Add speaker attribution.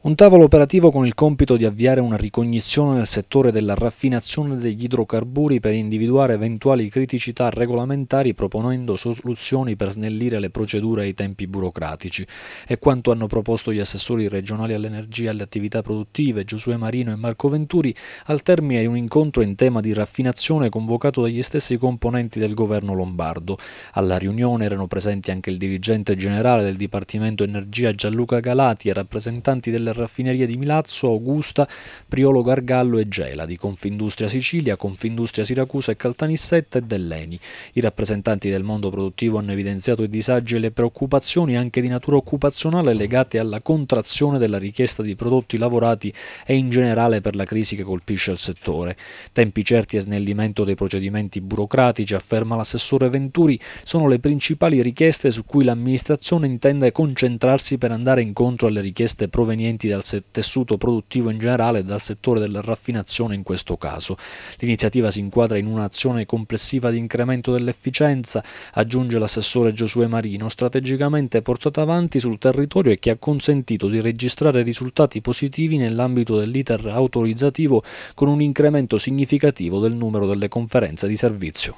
Speaker 1: Un tavolo operativo con il compito di avviare una ricognizione nel settore della raffinazione degli idrocarburi per individuare eventuali criticità regolamentari proponendo soluzioni per snellire le procedure e i tempi burocratici. È quanto hanno proposto gli assessori regionali all'energia e alle attività produttive Giosuè Marino e Marco Venturi al termine di un incontro in tema di raffinazione convocato dagli stessi componenti del governo lombardo. Alla riunione erano presenti anche il dirigente generale del Dipartimento Energia Gianluca Galati e rappresentanti delle delle raffinerie di Milazzo, Augusta, Priolo Gargallo e Gela, di Confindustria Sicilia, Confindustria Siracusa e Caltanissetta e dell'ENI. I rappresentanti del mondo produttivo hanno evidenziato i disagi e le preoccupazioni anche di natura occupazionale legate alla contrazione della richiesta di prodotti lavorati e in generale per la crisi che colpisce il settore. Tempi certi e snellimento dei procedimenti burocratici, afferma l'assessore Venturi, sono le principali richieste su cui l'amministrazione intende concentrarsi per andare incontro alle richieste provenienti provenienti dal tessuto produttivo in generale e dal settore della raffinazione in questo caso. L'iniziativa si inquadra in un'azione complessiva di incremento dell'efficienza, aggiunge l'assessore Giosuè Marino, strategicamente portata avanti sul territorio e che ha consentito di registrare risultati positivi nell'ambito dell'iter autorizzativo con un incremento significativo del numero delle conferenze di servizio.